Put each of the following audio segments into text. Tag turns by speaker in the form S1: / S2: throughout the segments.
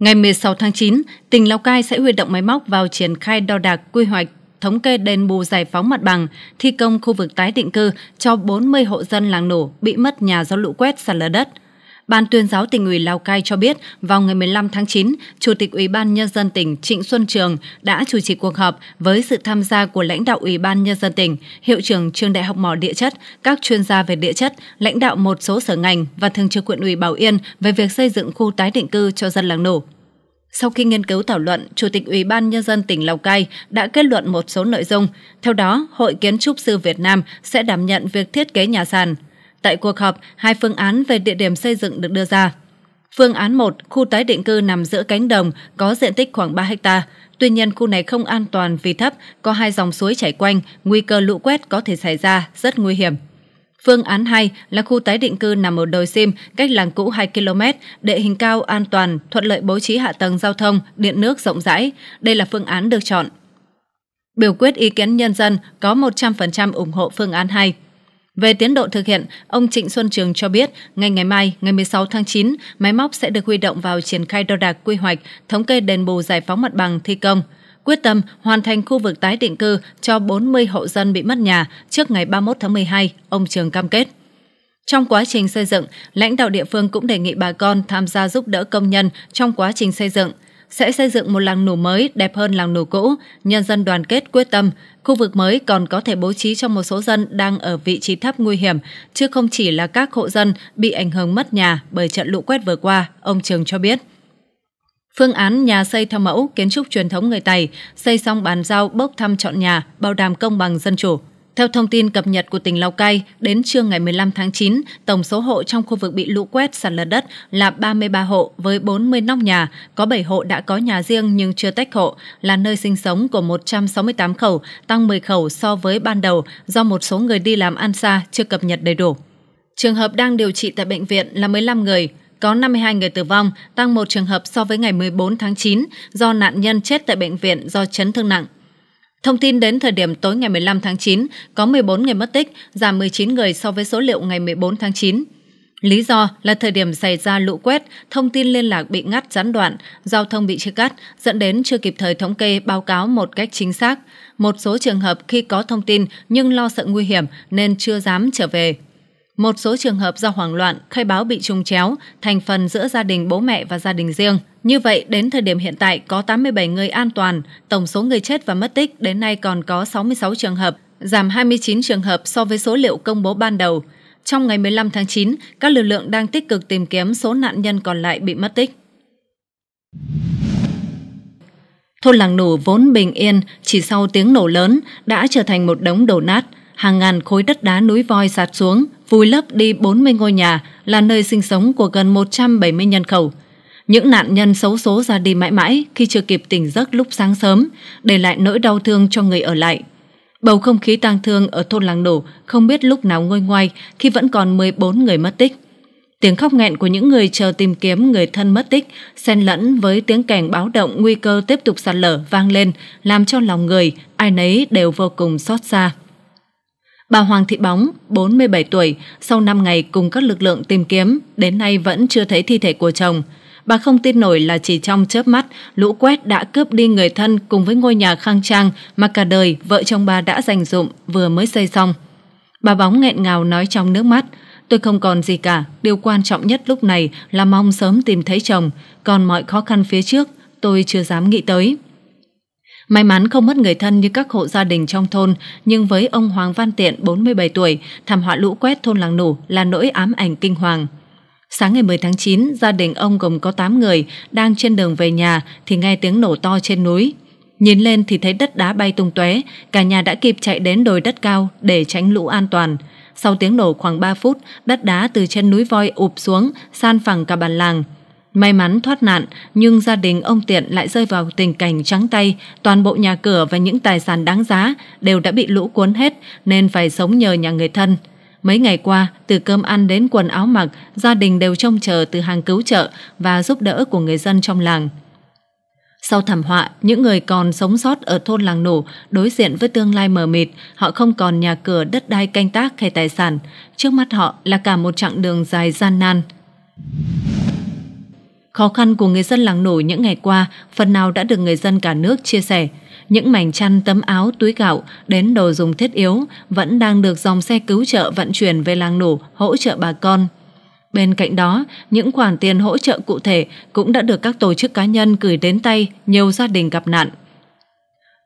S1: Ngày 16 tháng 9, tỉnh Lào Cai sẽ huy động máy móc vào triển khai đo đạc quy hoạch thống kê đền bù giải phóng mặt bằng, thi công khu vực tái định cư cho 40 hộ dân làng nổ bị mất nhà do lũ quét sạt lở đất. Ban tuyên giáo tỉnh ủy Lào Cai cho biết, vào ngày 15 tháng 9, Chủ tịch Ủy ban Nhân dân tỉnh Trịnh Xuân Trường đã chủ trì cuộc họp với sự tham gia của lãnh đạo Ủy ban Nhân dân tỉnh, Hiệu trưởng Trường Đại học Mỏ Địa chất, các chuyên gia về địa chất, lãnh đạo một số sở ngành và Thường trực huyện ủy Bảo Yên về việc xây dựng khu tái định cư cho dân làng nổ. Sau khi nghiên cứu thảo luận, Chủ tịch Ủy ban Nhân dân tỉnh Lào Cai đã kết luận một số nội dung. Theo đó, Hội Kiến trúc sư Việt Nam sẽ đảm nhận việc thiết kế nhà sàn. Tại cuộc họp, hai phương án về địa điểm xây dựng được đưa ra. Phương án 1, khu tái định cư nằm giữa cánh đồng, có diện tích khoảng 3 ha. Tuy nhiên, khu này không an toàn vì thấp, có hai dòng suối chảy quanh, nguy cơ lũ quét có thể xảy ra, rất nguy hiểm. Phương án 2 là khu tái định cư nằm ở đồi Sim, cách làng cũ 2 km, địa hình cao, an toàn, thuận lợi bố trí hạ tầng giao thông, điện nước rộng rãi. Đây là phương án được chọn. Biểu quyết ý kiến nhân dân có 100% ủng hộ phương án 2. Về tiến độ thực hiện, ông Trịnh Xuân Trường cho biết, ngay ngày mai, ngày 16 tháng 9, máy móc sẽ được huy động vào triển khai đo đạc quy hoạch, thống kê đền bù giải phóng mặt bằng thi công quyết tâm hoàn thành khu vực tái định cư cho 40 hộ dân bị mất nhà trước ngày 31 tháng 12, ông Trường cam kết. Trong quá trình xây dựng, lãnh đạo địa phương cũng đề nghị bà con tham gia giúp đỡ công nhân trong quá trình xây dựng. Sẽ xây dựng một làng nủ mới đẹp hơn làng nủ cũ, nhân dân đoàn kết quyết tâm. Khu vực mới còn có thể bố trí cho một số dân đang ở vị trí thấp nguy hiểm, chứ không chỉ là các hộ dân bị ảnh hưởng mất nhà bởi trận lũ quét vừa qua, ông Trường cho biết. Phương án nhà xây theo mẫu kiến trúc truyền thống người Tày, xây xong bàn giao bốc thăm chọn nhà, bảo đảm công bằng dân chủ. Theo thông tin cập nhật của tỉnh Lào Cai, đến trưa ngày 15 tháng 9, tổng số hộ trong khu vực bị lũ quét sạt lở đất là 33 hộ với 40 nóc nhà, có 7 hộ đã có nhà riêng nhưng chưa tách hộ, là nơi sinh sống của 168 khẩu, tăng 10 khẩu so với ban đầu do một số người đi làm ăn xa chưa cập nhật đầy đủ. Trường hợp đang điều trị tại bệnh viện là 15 người, có 52 người tử vong, tăng một trường hợp so với ngày 14 tháng 9 do nạn nhân chết tại bệnh viện do chấn thương nặng. Thông tin đến thời điểm tối ngày 15 tháng 9, có 14 người mất tích, giảm 19 người so với số liệu ngày 14 tháng 9. Lý do là thời điểm xảy ra lũ quét, thông tin liên lạc bị ngắt gián đoạn, giao thông bị chia cắt, dẫn đến chưa kịp thời thống kê báo cáo một cách chính xác. Một số trường hợp khi có thông tin nhưng lo sợ nguy hiểm nên chưa dám trở về. Một số trường hợp do hoảng loạn, khai báo bị trùng chéo, thành phần giữa gia đình bố mẹ và gia đình riêng. Như vậy, đến thời điểm hiện tại có 87 người an toàn, tổng số người chết và mất tích đến nay còn có 66 trường hợp, giảm 29 trường hợp so với số liệu công bố ban đầu. Trong ngày 15 tháng 9, các lực lượng đang tích cực tìm kiếm số nạn nhân còn lại bị mất tích. Thôn làng nổ vốn bình yên, chỉ sau tiếng nổ lớn đã trở thành một đống đổ nát – hàng ngàn khối đất đá núi voi sạt xuống, vùi lấp đi 40 ngôi nhà là nơi sinh sống của gần 170 nhân khẩu. Những nạn nhân xấu số ra đi mãi mãi khi chưa kịp tỉnh giấc lúc sáng sớm, để lại nỗi đau thương cho người ở lại. Bầu không khí tang thương ở thôn làng nổ không biết lúc nào ngôi ngoai khi vẫn còn 14 người mất tích. Tiếng khóc nghẹn của những người chờ tìm kiếm người thân mất tích xen lẫn với tiếng kèn báo động nguy cơ tiếp tục sạt lở vang lên làm cho lòng người, ai nấy đều vô cùng xót xa. Bà Hoàng Thị Bóng, 47 tuổi, sau 5 ngày cùng các lực lượng tìm kiếm, đến nay vẫn chưa thấy thi thể của chồng. Bà không tin nổi là chỉ trong chớp mắt, lũ quét đã cướp đi người thân cùng với ngôi nhà khang trang mà cả đời vợ chồng bà đã dành dụng vừa mới xây xong. Bà Bóng nghẹn ngào nói trong nước mắt, tôi không còn gì cả, điều quan trọng nhất lúc này là mong sớm tìm thấy chồng, còn mọi khó khăn phía trước tôi chưa dám nghĩ tới. May mắn không mất người thân như các hộ gia đình trong thôn, nhưng với ông Hoàng Văn Tiện 47 tuổi, thảm họa lũ quét thôn làng nủ là nỗi ám ảnh kinh hoàng. Sáng ngày 10 tháng 9, gia đình ông gồm có 8 người, đang trên đường về nhà thì nghe tiếng nổ to trên núi. Nhìn lên thì thấy đất đá bay tung tóe, cả nhà đã kịp chạy đến đồi đất cao để tránh lũ an toàn. Sau tiếng nổ khoảng 3 phút, đất đá từ trên núi voi ụp xuống, san phẳng cả bàn làng. May mắn thoát nạn, nhưng gia đình ông Tiện lại rơi vào tình cảnh trắng tay, toàn bộ nhà cửa và những tài sản đáng giá đều đã bị lũ cuốn hết nên phải sống nhờ nhà người thân. Mấy ngày qua, từ cơm ăn đến quần áo mặc, gia đình đều trông chờ từ hàng cứu trợ và giúp đỡ của người dân trong làng. Sau thảm họa, những người còn sống sót ở thôn làng nổ đối diện với tương lai mờ mịt, họ không còn nhà cửa đất đai canh tác hay tài sản. Trước mắt họ là cả một chặng đường dài gian nan. Khó khăn của người dân làng nổi những ngày qua phần nào đã được người dân cả nước chia sẻ. Những mảnh chăn, tấm áo, túi gạo đến đồ dùng thiết yếu vẫn đang được dòng xe cứu trợ vận chuyển về làng nổ hỗ trợ bà con. Bên cạnh đó, những khoản tiền hỗ trợ cụ thể cũng đã được các tổ chức cá nhân gửi đến tay nhiều gia đình gặp nạn.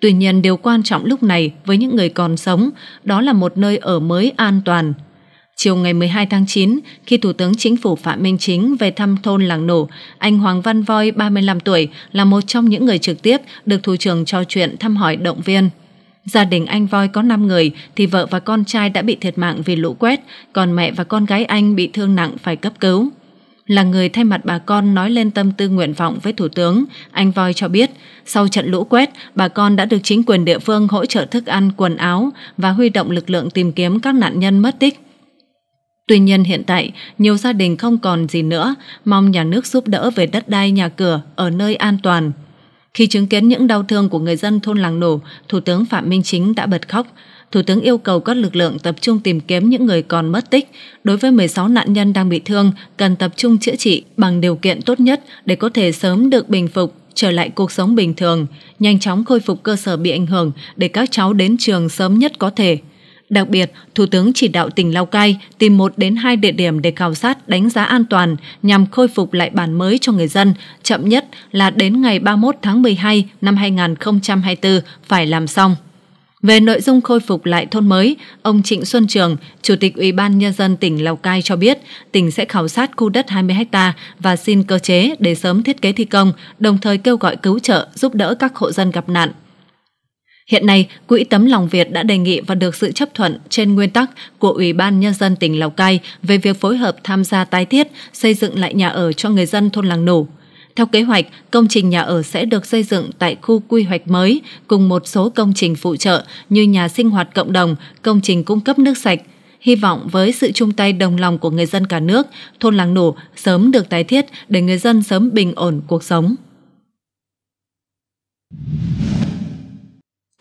S1: Tuy nhiên điều quan trọng lúc này với những người còn sống đó là một nơi ở mới an toàn, Chiều ngày 12 tháng 9, khi Thủ tướng Chính phủ Phạm Minh Chính về thăm thôn Làng Nổ, anh Hoàng Văn Voi, 35 tuổi, là một trong những người trực tiếp được Thủ trưởng trò chuyện thăm hỏi động viên. Gia đình anh Voi có 5 người thì vợ và con trai đã bị thiệt mạng vì lũ quét, còn mẹ và con gái anh bị thương nặng phải cấp cứu. Là người thay mặt bà con nói lên tâm tư nguyện vọng với Thủ tướng, anh Voi cho biết sau trận lũ quét, bà con đã được chính quyền địa phương hỗ trợ thức ăn, quần áo và huy động lực lượng tìm kiếm các nạn nhân mất tích. Tuy nhiên hiện tại, nhiều gia đình không còn gì nữa, mong nhà nước giúp đỡ về đất đai nhà cửa ở nơi an toàn. Khi chứng kiến những đau thương của người dân thôn làng nổ, Thủ tướng Phạm Minh Chính đã bật khóc. Thủ tướng yêu cầu các lực lượng tập trung tìm kiếm những người còn mất tích. Đối với 16 nạn nhân đang bị thương, cần tập trung chữa trị bằng điều kiện tốt nhất để có thể sớm được bình phục, trở lại cuộc sống bình thường, nhanh chóng khôi phục cơ sở bị ảnh hưởng để các cháu đến trường sớm nhất có thể. Đặc biệt, Thủ tướng chỉ đạo tỉnh Lào Cai tìm một đến hai địa điểm để khảo sát đánh giá an toàn nhằm khôi phục lại bản mới cho người dân, chậm nhất là đến ngày 31 tháng 12 năm 2024 phải làm xong. Về nội dung khôi phục lại thôn mới, ông Trịnh Xuân Trường, Chủ tịch Ủy ban Nhân dân tỉnh Lào Cai cho biết tỉnh sẽ khảo sát khu đất 20 ha và xin cơ chế để sớm thiết kế thi công, đồng thời kêu gọi cứu trợ giúp đỡ các hộ dân gặp nạn. Hiện nay, Quỹ Tấm Lòng Việt đã đề nghị và được sự chấp thuận trên nguyên tắc của Ủy ban Nhân dân tỉnh Lào Cai về việc phối hợp tham gia tái thiết, xây dựng lại nhà ở cho người dân thôn Làng Nổ. Theo kế hoạch, công trình nhà ở sẽ được xây dựng tại khu quy hoạch mới cùng một số công trình phụ trợ như nhà sinh hoạt cộng đồng, công trình cung cấp nước sạch. Hy vọng với sự chung tay đồng lòng của người dân cả nước, thôn Làng Nổ sớm được tái thiết để người dân sớm bình ổn cuộc sống.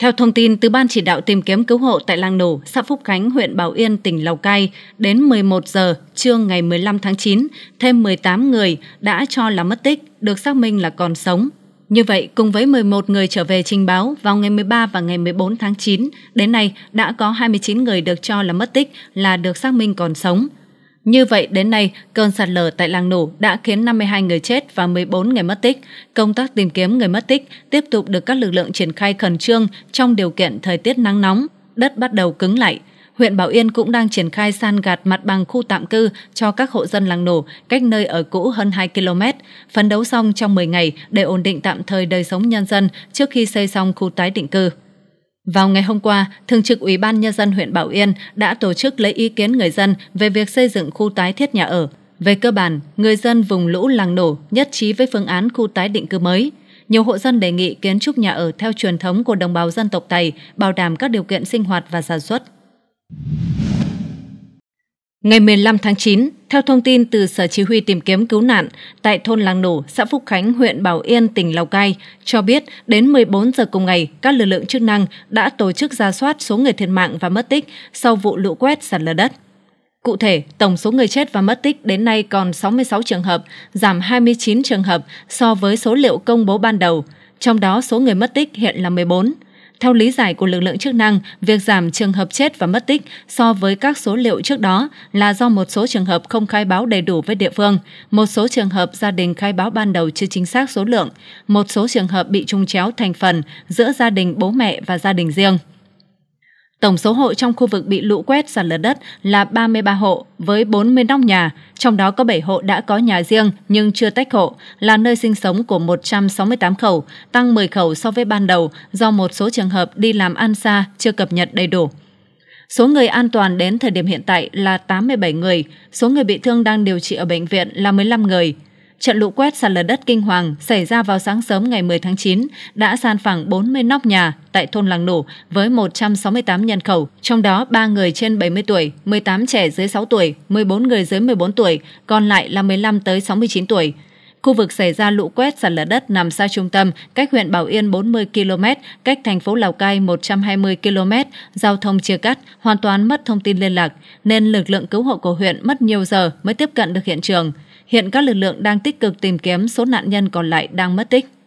S1: Theo thông tin từ Ban chỉ đạo tìm kiếm cứu hộ tại làng nổ, xã Phúc Khánh, huyện Bảo Yên, tỉnh Lào Cai, đến 11 giờ trưa ngày 15 tháng 9, thêm 18 người đã cho là mất tích, được xác minh là còn sống. Như vậy, cùng với 11 người trở về trình báo vào ngày 13 và ngày 14 tháng 9, đến nay đã có 29 người được cho là mất tích là được xác minh còn sống. Như vậy, đến nay, cơn sạt lở tại làng Nổ đã khiến 52 người chết và 14 người mất tích. Công tác tìm kiếm người mất tích tiếp tục được các lực lượng triển khai khẩn trương trong điều kiện thời tiết nắng nóng, đất bắt đầu cứng lại. Huyện Bảo Yên cũng đang triển khai san gạt mặt bằng khu tạm cư cho các hộ dân làng nổ cách nơi ở cũ hơn 2 km, phấn đấu xong trong 10 ngày để ổn định tạm thời đời sống nhân dân trước khi xây xong khu tái định cư. Vào ngày hôm qua, Thường trực Ủy ban Nhân dân huyện Bảo Yên đã tổ chức lấy ý kiến người dân về việc xây dựng khu tái thiết nhà ở. Về cơ bản, người dân vùng lũ làng nổ nhất trí với phương án khu tái định cư mới. Nhiều hộ dân đề nghị kiến trúc nhà ở theo truyền thống của đồng bào dân tộc Tây, bảo đảm các điều kiện sinh hoạt và sản xuất. Ngày 15 tháng 9, theo thông tin từ Sở Chỉ huy tìm kiếm cứu nạn tại thôn Làng Nổ, xã Phúc Khánh, huyện Bảo Yên, tỉnh Lào Cai, cho biết đến 14 giờ cùng ngày, các lực lượng chức năng đã tổ chức ra soát số người thiệt mạng và mất tích sau vụ lũ quét sạt lở đất. Cụ thể, tổng số người chết và mất tích đến nay còn 66 trường hợp, giảm 29 trường hợp so với số liệu công bố ban đầu, trong đó số người mất tích hiện là 14. Theo lý giải của lực lượng chức năng, việc giảm trường hợp chết và mất tích so với các số liệu trước đó là do một số trường hợp không khai báo đầy đủ với địa phương, một số trường hợp gia đình khai báo ban đầu chưa chính xác số lượng, một số trường hợp bị trùng chéo thành phần giữa gia đình bố mẹ và gia đình riêng. Tổng số hộ trong khu vực bị lũ quét sạt lở đất là 33 hộ với 45 nhà, trong đó có 7 hộ đã có nhà riêng nhưng chưa tách hộ, là nơi sinh sống của 168 khẩu, tăng 10 khẩu so với ban đầu do một số trường hợp đi làm ăn xa chưa cập nhật đầy đủ. Số người an toàn đến thời điểm hiện tại là 87 người, số người bị thương đang điều trị ở bệnh viện là 15 người, Trận lũ quét sạt lở đất kinh hoàng xảy ra vào sáng sớm ngày 10 tháng 9 đã san phẳng 40 nóc nhà tại thôn Làng Nổ với 168 nhân khẩu, trong đó 3 người trên 70 tuổi, 18 trẻ dưới 6 tuổi, 14 người dưới 14 tuổi, còn lại là 15 tới 69 tuổi. Khu vực xảy ra lũ quét sạt lở đất nằm xa trung tâm, cách huyện Bảo Yên 40 km, cách thành phố Lào Cai 120 km, giao thông chia cắt, hoàn toàn mất thông tin liên lạc, nên lực lượng cứu hộ của huyện mất nhiều giờ mới tiếp cận được hiện trường. Hiện các lực lượng đang tích cực tìm kiếm số nạn nhân còn lại đang mất tích.